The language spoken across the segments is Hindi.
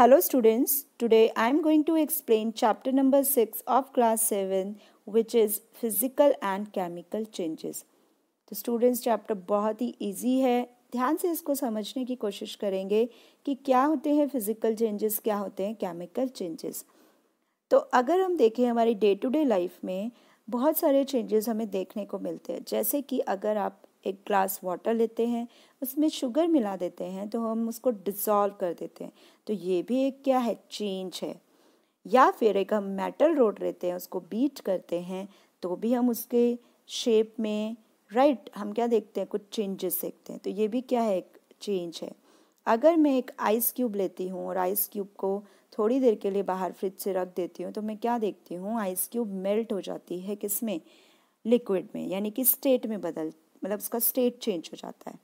Hello students, today I am going to explain chapter number 6 of class 7 which is physical and chemical changes. तो students chapter बहुत ही easy है ध्यान से इसको समझने की कोशिश करेंगे कि क्या होते हैं फिज़िकल चेंजेस क्या होते हैं केमिकल चेंजेस तो अगर हम देखें हमारी डे टू डे लाइफ में बहुत सारे चेंजेस हमें देखने को मिलते हैं जैसे कि अगर आप एक ग्लास वाटर लेते हैं उसमें शुगर मिला देते हैं तो हम उसको डिज़ोल्व कर देते हैं तो ये भी एक क्या है चेंज है या फिर एक हम मेटल रोड लेते हैं उसको बीट करते हैं तो भी हम उसके शेप में राइट right, हम क्या देखते हैं कुछ चेंजेस देखते हैं तो ये भी क्या है एक चेंज है अगर मैं एक आइस क्यूब लेती हूँ और आइस क्यूब को थोड़ी देर के लिए बाहर फ्रिज से रख देती हूँ तो मैं क्या देखती हूँ आइस क्यूब मेल्ट हो जाती है किस में लिक्विड में यानी कि स्टेट में बदल मतलब उसका स्टेट चेंज हो जाता है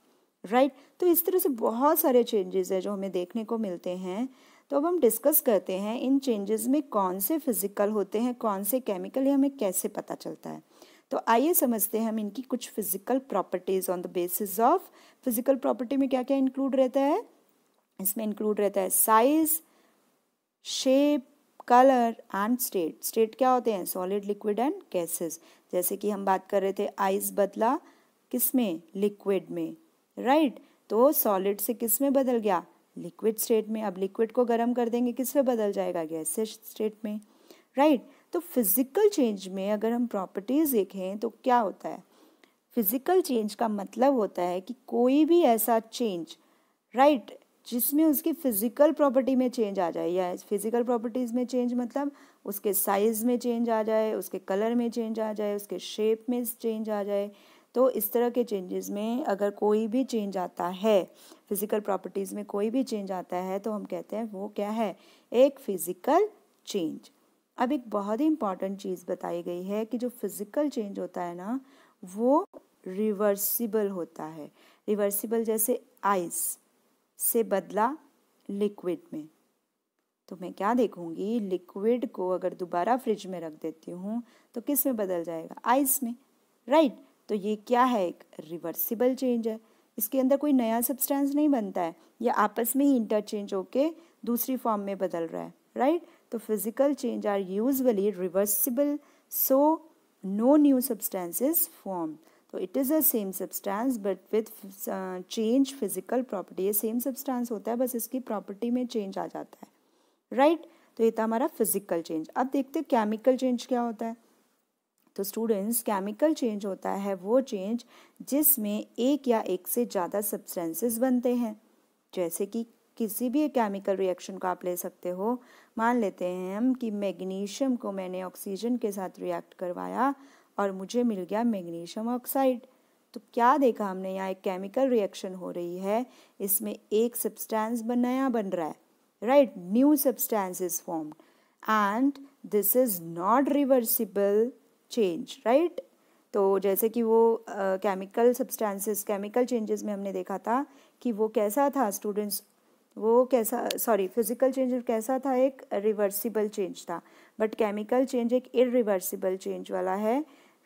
राइट right? तो इस तरह से बहुत सारे चेंजेस हैं जो हमें देखने को मिलते हैं तो अब हम डिस्कस करते हैं इन चेंजेस में कौन से फिजिकल होते हैं कौन से केमिकल ये हमें कैसे पता चलता है तो आइए समझते हैं हम इनकी कुछ physical properties on the basis of physical property में क्या क्या इंक्लूड रहता है इसमें इंक्लूड रहता है size shape colour and state state क्या होते हैं सॉलिड लिक्विड एंड गैसेस जैसे कि हम बात कर रहे थे आइस बदला किस में लिक्विड में राइट right? तो सॉलिड से किस में बदल गया लिक्विड स्टेट में अब लिक्विड को गर्म कर देंगे किस में बदल जाएगा गैस स्टेट में राइट right? तो फिजिकल चेंज में अगर हम प्रॉपर्टीज देखें तो क्या होता है फिजिकल चेंज का मतलब होता है कि कोई भी ऐसा चेंज राइट right? जिसमें उसकी फिजिकल प्रॉपर्टी में चेंज आ जाए या फिजिकल प्रॉपर्टीज में चेंज मतलब उसके साइज में चेंज आ जाए उसके कलर में चेंज आ जाए उसके शेप में चेंज आ जाए तो इस तरह के चेंजेस में अगर कोई भी चेंज आता है फिज़िकल प्रॉपर्टीज़ में कोई भी चेंज आता है तो हम कहते हैं वो क्या है एक फिज़िकल चेंज अब एक बहुत ही इंपॉर्टेंट चीज़ बताई गई है कि जो फिज़िकल चेंज होता है ना वो रिवर्सिबल होता है रिवर्सिबल जैसे आइस से बदला लिक्विड में तो मैं क्या देखूंगी लिक्विड को अगर दोबारा फ्रिज में रख देती हूँ तो किस में बदल जाएगा आइस में राइट right? तो ये क्या है एक रिवर्सिबल चेंज है इसके अंदर कोई नया सब्सटेंस नहीं बनता है ये आपस में ही इंटरचेंज होके दूसरी फॉर्म में बदल रहा है राइट right? तो physical change are usually reversible so no new substance is form so it is a same substance but with change physical property ये सेम सब्सटेंस होता है बस इसकी प्रॉपर्टी में चेंज आ जाता है राइट right? तो ये था हमारा फिजिकल चेंज अब देखते हैं केमिकल चेंज क्या होता है तो स्टूडेंट्स केमिकल चेंज होता है वो चेंज जिसमें एक या एक से ज़्यादा सब्सटेंसेस बनते हैं जैसे कि किसी भी केमिकल रिएक्शन को आप ले सकते हो मान लेते हैं हम कि मैग्नीशियम को मैंने ऑक्सीजन के साथ रिएक्ट करवाया और मुझे मिल गया मैग्नीशियम ऑक्साइड तो क्या देखा हमने यहाँ एक केमिकल रिएक्शन हो रही है इसमें एक सब्सटेंस नया बन रहा है right new substance is form and this is not reversible change right तो जैसे कि वो केमिकल सब्सटेंसेस केमिकल चेंजेस में हमने देखा था कि वो कैसा था स्टूडेंट्स वो कैसा सॉरी फिजिकल चेंज कैसा था एक रिवर्सिबल चेंज था बट केमिकल चेंज एक इरिवर्सिबल चेंज वाला है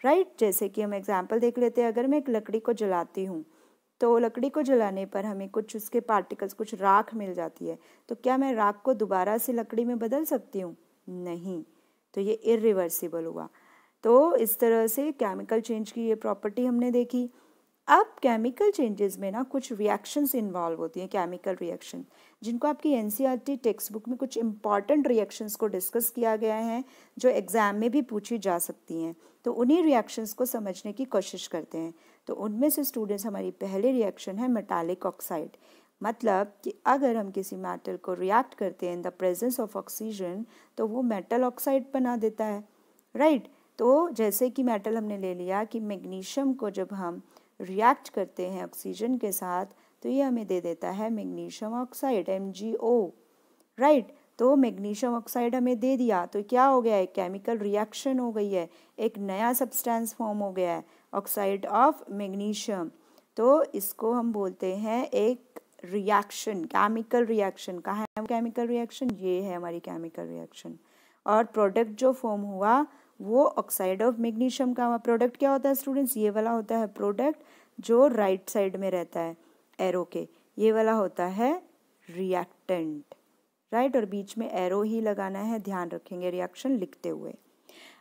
राइट right? जैसे कि हम एग्जाम्पल देख लेते हैं अगर मैं एक लकड़ी को जलाती हूँ तो लकड़ी को जलाने पर हमें कुछ उसके पार्टिकल्स कुछ राख मिल जाती है तो क्या मैं राख को दोबारा से लकड़ी में बदल सकती हूँ नहीं तो ये इरिवर्सिबल हुआ तो इस तरह से केमिकल चेंज की ये प्रॉपर्टी हमने देखी अब केमिकल चेंजेस में ना कुछ रिएक्शंस इन्वॉल्व होती हैं केमिकल रिएक्शन जिनको आपकी एन टेक्स्ट बुक में कुछ इंपॉर्टेंट रिएक्शंस को डिस्कस किया गया है जो एग्ज़ाम में भी पूछी जा सकती हैं तो उन्हीं रिएक्शंस को समझने की कोशिश करते हैं तो उनमें से स्टूडेंट्स हमारी पहले रिएक्शन है मेटालिक ऑक्साइड मतलब कि अगर हम किसी मेटल को रिएक्ट करते हैं in the presence of oxygen तो वो मेटल ऑक्साइड बना देता है राइट right? तो जैसे कि मेटल हमने ले लिया कि मैग्नीशियम को जब हम रिएक्ट करते हैं ऑक्सीजन के साथ तो ये हमें दे देता है मैग्नीशियम ऑक्साइड एम राइट तो मैग्नीशियम ऑक्साइड हमें दे दिया तो क्या हो गया है केमिकल रिएक्शन हो गई है एक नया सब्सटेंस फॉर्म हो गया है ऑक्साइड ऑफ मैग्नीशियम तो इसको हम बोलते हैं एक रिएक्शन केमिकल रिएक्शन कहाँ है केमिकल रिएक्शन ये है हमारी केमिकल रिएक्शन और प्रोडक्ट जो फॉर्म हुआ वो ऑक्साइड ऑफ मैग्नीशियम का प्रोडक्ट क्या होता है स्टूडेंट्स ये वाला होता है प्रोडक्ट जो राइट right साइड में रहता है एरो के ये वाला होता है रिएक्टेंट राइट और बीच में एरो ही लगाना है ध्यान रखेंगे रिएक्शन लिखते हुए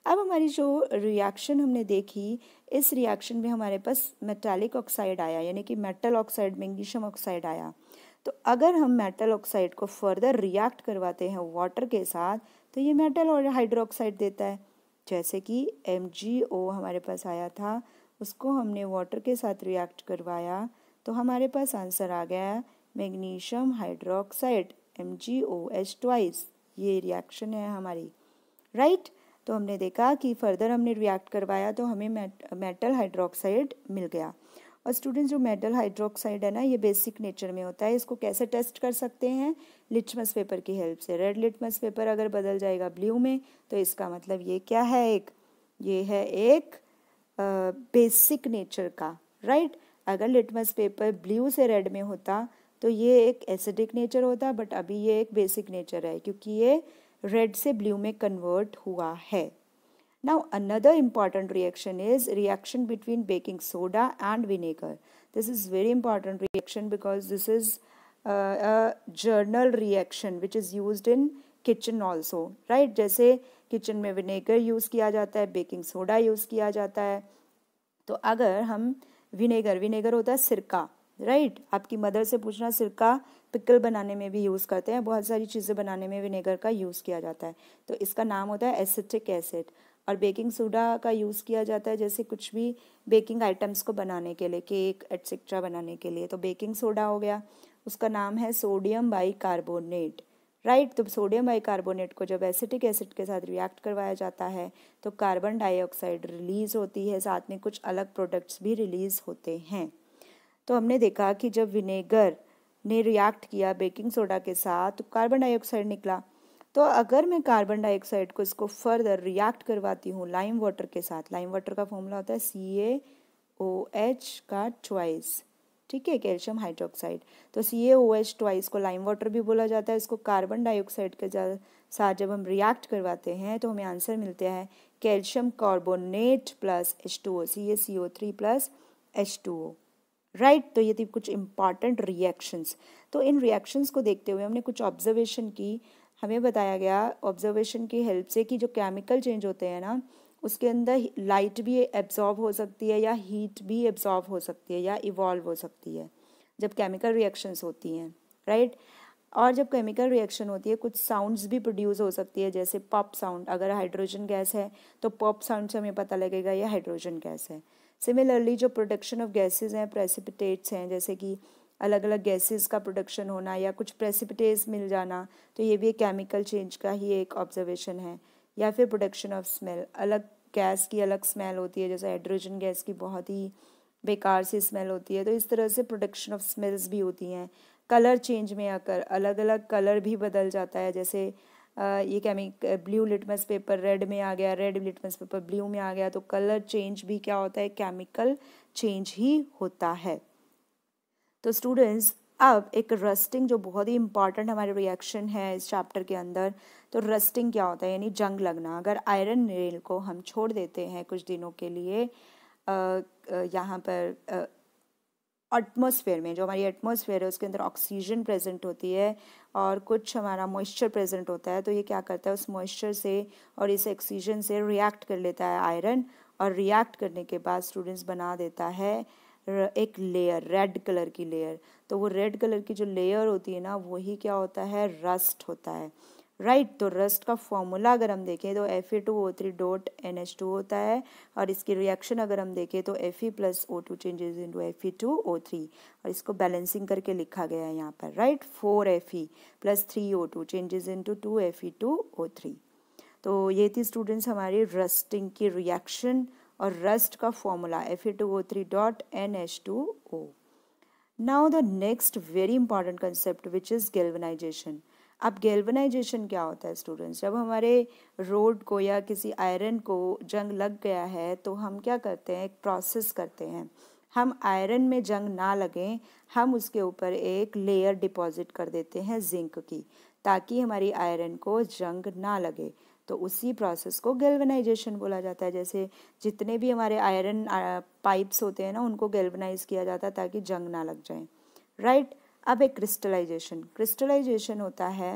अब हमारी जो रिएक्शन हमने देखी इस रिएक्शन में हमारे पास मेटालिक ऑक्साइड आया यानी कि मेटल ऑक्साइड मैग्नीशियम ऑक्साइड आया तो अगर हम मेटल ऑक्साइड को फर्दर रिएक्ट करवाते हैं वाटर के साथ तो ये मेटल और ऑक्साइड देता है जैसे कि एम हमारे पास आया था उसको हमने वाटर के साथ रिएक्ट करवाया तो हमारे पास आंसर आ गया magnesium hydroxide M G O H twice ये रिएक्शन है हमारी राइट right? तो हमने देखा कि फर्दर हमने रिएक्ट करवाया तो हमें मेटल हाइड्रोक्साइड मिल गया और स्टूडेंट्स जो मेटल हाइड्रोक्साइड है ना ये बेसिक नेचर में होता है इसको कैसे टेस्ट कर सकते हैं लिटमस पेपर की हेल्प से रेड लिटमस पेपर अगर बदल जाएगा ब्लू में तो इसका मतलब ये क्या है एक ये है एक बेसिक नेचर का राइट अगर लिटमस पेपर ब्लू से रेड में होता तो ये एक एसिडिक नेचर होता बट अभी ये एक बेसिक नेचर है क्योंकि ये रेड से ब्लू में कन्वर्ट हुआ है Now another important reaction is reaction between baking soda and vinegar. This is very important reaction because this is uh, a journal reaction which is used in kitchen also, right? जैसे किचन में विनेगर यूज़ किया जाता है बेकिंग सोडा यूज़ किया जाता है तो अगर हम विनेगर विनेगर होता है सिरका राइट right? आपकी मदर से पूछना सिरका पिकल बनाने में भी यूज़ करते हैं बहुत सारी चीज़ें बनाने में विनेगर का यूज़ किया जाता है तो इसका नाम होता है एसिटिक एसिड acid. और बेकिंग सोडा का यूज़ किया जाता है जैसे कुछ भी बेकिंग आइटम्स को बनाने के लिए केक एट्सेट्रा बनाने के लिए तो बेकिंग सोडा हो गया उसका नाम है सोडियम बाई कार्बोनेट राइट तो सोडियम बाई कार्बोनेट को जब एसिटिक एसिड के साथ रिएक्ट करवाया जाता है तो कार्बन डाइऑक्साइड रिलीज़ होती है साथ में कुछ अलग प्रोडक्ट्स भी रिलीज़ होते हैं तो हमने देखा कि जब विनेगर ने रिएक्ट किया बेकिंग सोडा के साथ तो कार्बन डाइऑक्साइड निकला तो अगर मैं कार्बन डाइऑक्साइड को इसको फर्दर रिएक्ट करवाती हूँ लाइम वाटर के साथ लाइम वाटर का फॉर्मूला होता है सी ए ओ एच का ट्वाइस ठीक है कैल्शियम हाइड्रोक्साइड तो C A O H twice को लाइम वाटर भी बोला जाता है इसको कार्बन डाइऑक्साइड के साथ जब हम रिएक्ट करवाते हैं तो हमें आंसर मिलते हैं calcium carbonate plus H two O C A C O three plus H two O right तो ये थी कुछ इम्पॉर्टेंट रिएक्शंस तो इन रिएक्शंस को देखते हुए हमने कुछ ऑब्जर्वेशन की हमें बताया गया ऑब्जर्वेशन की हेल्प से कि जो केमिकल चेंज होते हैं ना उसके अंदर लाइट भी एब्जॉर्ब हो सकती है या हीट भी एब्जॉर्ब हो सकती है या इवॉल्व हो सकती है जब केमिकल रिएक्शंस होती हैं राइट और जब केमिकल रिएक्शन होती है कुछ साउंड्स भी प्रोड्यूस हो सकती है जैसे पॉप साउंड अगर हाइड्रोजन गैस है तो पॉप साउंड से हमें पता लगेगा यह हाइड्रोजन गैस है सिमिलरली जो प्रोडक्शन ऑफ गैसेज हैं प्रेसिपिटेट्स हैं जैसे कि अलग अलग गैसेस का प्रोडक्शन होना या कुछ प्रेसिपिटेज मिल जाना तो ये भी केमिकल चेंज का ही एक ऑब्जर्वेशन है या फिर प्रोडक्शन ऑफ स्मेल अलग गैस की अलग स्मेल होती है जैसे हाइड्रोजन गैस की बहुत ही बेकार सी स्मेल होती है तो इस तरह से प्रोडक्शन ऑफ स्मेल्स भी होती हैं कलर चेंज में आकर अलग अलग कलर भी बदल जाता है जैसे ये केमिक ब्लू लिटमस पेपर रेड में आ गया रेड लिटमस पेपर ब्लू में आ गया तो कलर चेंज भी क्या होता है केमिकल चेंज ही होता है तो स्टूडेंट्स अब एक रस्टिंग जो बहुत ही इंपॉर्टेंट हमारे रिएक्शन है इस चैप्टर के अंदर तो रस्टिंग क्या होता है यानी जंग लगना अगर आयरन रेल को हम छोड़ देते हैं कुछ दिनों के लिए यहाँ पर एटमोसफेयर में जो हमारी एटमोसफेयर है उसके अंदर ऑक्सीजन प्रेजेंट होती है और कुछ हमारा मॉइस्चर प्रेजेंट होता है तो ये क्या करता है उस मॉइस्चर से और इस ऑक्सीजन से रिएक्ट कर लेता है आयरन और रिएक्ट करने के बाद स्टूडेंट्स बना देता है एक लेयर रेड कलर की लेयर तो वो रेड कलर की जो लेयर होती है ना वही क्या होता है रस्ट होता है राइट right, तो रस्ट का फॉर्मूला अगर हम देखें तो F A two O three dot N H two होता है और इसकी रिएक्शन अगर हम देखें तो F E plus O two changes to F E two O three और इसको बैलेंसिंग करके लिखा गया है यहाँ पर right four F E plus three O two changes to two F E two O three तो ये थी स्टूडेंट्स हमारी रस्टिंग की रिएक्शन और रस्ट का formula F E two O three dot N H two O now the next very important concept which is galvanization अब गेल्वनाइजेशन क्या होता है स्टूडेंट्स जब हमारे रोड को या किसी आयरन को जंग लग गया है तो हम क्या करते हैं एक प्रोसेस करते हैं हम आयरन में जंग ना लगें हम उसके ऊपर एक लेयर डिपॉजिट कर देते हैं जिंक की ताकि हमारी आयरन को जंग ना लगे तो उसी प्रोसेस को गेल्वनाइजेशन बोला जाता है जैसे जितने भी हमारे आयरन पाइप्स होते हैं ना उनको गेल्वनाइज किया जाता है ताकि जंग ना लग जाए राइट right? अब एक क्रिस्टलाइजेशन क्रिस्टलाइजेशन होता है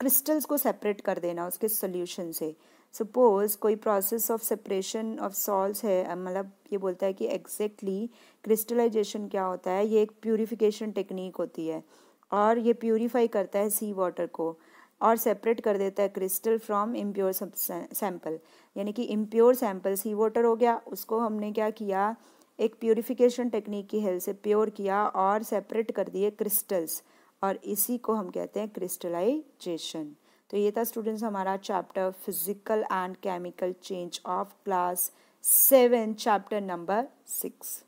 क्रिस्टल्स को सेपरेट कर देना उसके सोल्यूशन से सपोज कोई process of separation of salts है मतलब ये बोलता है कि एग्जैक्टली exactly क्रिस्टलाइजेशन क्या होता है ये एक प्योरीफिकेशन टेक्निक होती है और ये प्योरीफाई करता है सी वाटर को और सेपरेट कर देता है क्रिस्टल फ्रॉम इम्प्योर सैंपल यानी कि इम्प्योर सैंपल सी वाटर हो गया उसको हमने क्या किया एक प्योरिफिकेशन टेक्निक की हेल्प से प्योर किया और सेपरेट कर दिए क्रिस्टल्स और इसी को हम कहते हैं क्रिस्टलाइजेशन तो ये था स्टूडेंट्स हमारा chapter physical and chemical change of class seven chapter number six